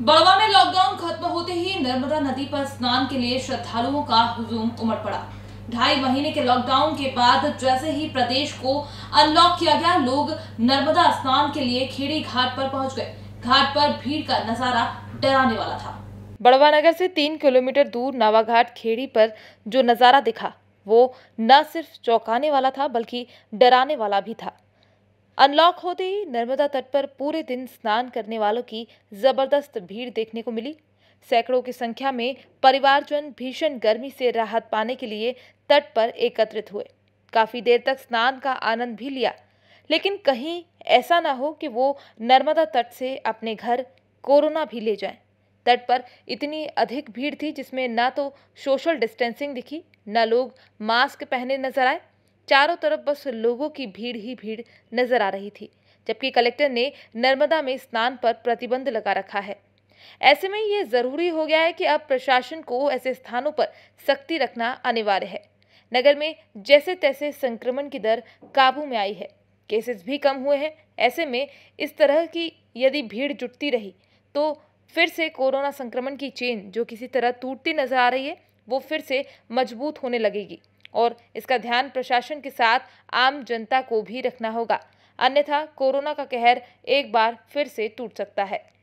बड़वा में लॉकडाउन खत्म होते ही नर्मदा नदी पर स्नान के लिए श्रद्धालुओं का हुजूम उमड़ पड़ा ढाई महीने के लॉकडाउन के बाद जैसे ही प्रदेश को अनलॉक किया गया लोग नर्मदा स्नान के लिए खेड़ी घाट पर पहुंच गए घाट पर भीड़ का नजारा डराने वाला था बड़वा नगर से तीन किलोमीटर दूर नावाघाट खेड़ी पर जो नजारा दिखा वो न सिर्फ चौंकाने वाला था बल्कि डराने वाला भी था अनलॉक होते ही नर्मदा तट पर पूरे दिन स्नान करने वालों की जबरदस्त भीड़ देखने को मिली सैकड़ों की संख्या में परिवारजन भीषण गर्मी से राहत पाने के लिए तट पर एकत्रित हुए काफी देर तक स्नान का आनंद भी लिया लेकिन कहीं ऐसा ना हो कि वो नर्मदा तट से अपने घर कोरोना भी ले जाएं। तट पर इतनी अधिक भीड़ थी जिसमें ना तो सोशल डिस्टेंसिंग दिखी ना लोग मास्क पहने नजर आए चारों तरफ बस लोगों की भीड़ ही भीड़ नजर आ रही थी जबकि कलेक्टर ने नर्मदा में स्नान पर प्रतिबंध लगा रखा है ऐसे में ये जरूरी हो गया है कि अब प्रशासन को ऐसे स्थानों पर सख्ती रखना अनिवार्य है नगर में जैसे तैसे संक्रमण की दर काबू में आई है केसेस भी कम हुए हैं ऐसे में इस तरह की यदि भीड़ जुटती रही तो फिर से कोरोना संक्रमण की चेन जो किसी तरह टूटती नजर आ रही है वो फिर से मजबूत होने लगेगी और इसका ध्यान प्रशासन के साथ आम जनता को भी रखना होगा अन्यथा कोरोना का कहर एक बार फिर से टूट सकता है